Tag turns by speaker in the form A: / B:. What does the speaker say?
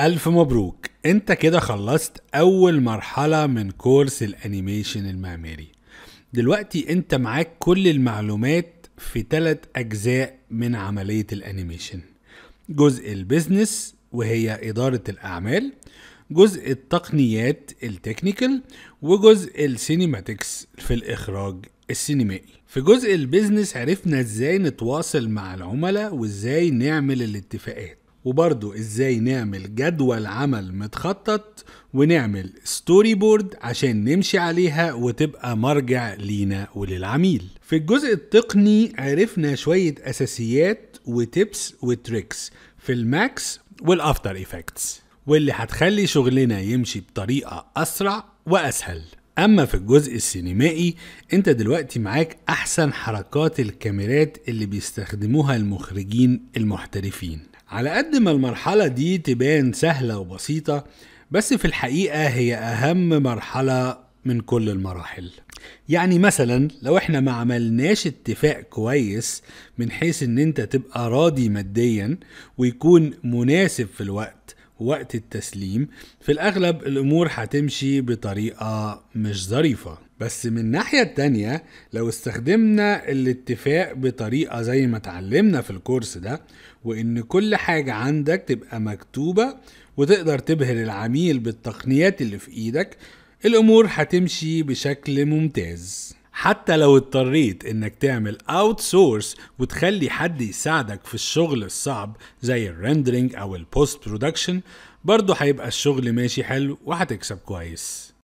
A: ألف مبروك أنت كده خلصت أول مرحلة من كورس الأنيميشن المعماري دلوقتي أنت معاك كل المعلومات في ثلاث أجزاء من عملية الأنيميشن جزء البيزنس وهي إدارة الأعمال جزء التقنيات التكنيكال وجزء السينيماتكس في الإخراج السينمائي في جزء البيزنس عرفنا ازاي نتواصل مع العملاء وازاي نعمل الاتفاقات وبرضو ازاي نعمل جدول عمل متخطط ونعمل ستوري بورد عشان نمشي عليها وتبقى مرجع لينا وللعميل في الجزء التقني عرفنا شوية اساسيات وتبس وتريكس في الماكس والافتر ايفكتس واللي هتخلي شغلنا يمشي بطريقة اسرع واسهل اما في الجزء السينمائي انت دلوقتي معاك احسن حركات الكاميرات اللي بيستخدموها المخرجين المحترفين على قد ما المرحلة دي تبان سهلة وبسيطة بس في الحقيقة هي اهم مرحلة من كل المراحل يعني مثلا لو احنا ما عملناش اتفاق كويس من حيث ان انت تبقى راضي ماديا ويكون مناسب في الوقت وقت التسليم في الأغلب الأمور هتمشي بطريقة مش ظريفة بس من الناحية التانية لو استخدمنا الاتفاق بطريقة زي ما اتعلمنا في الكورس ده وإن كل حاجة عندك تبقى مكتوبة وتقدر تبهر العميل بالتقنيات اللي في إيدك الأمور هتمشي بشكل ممتاز حتى لو اضطريت انك تعمل اوت سورس وتخلي حد يساعدك في الشغل الصعب زي الريندرينج او البوست برودكشن برضه هيبقى الشغل ماشي حلو وهتكسب كويس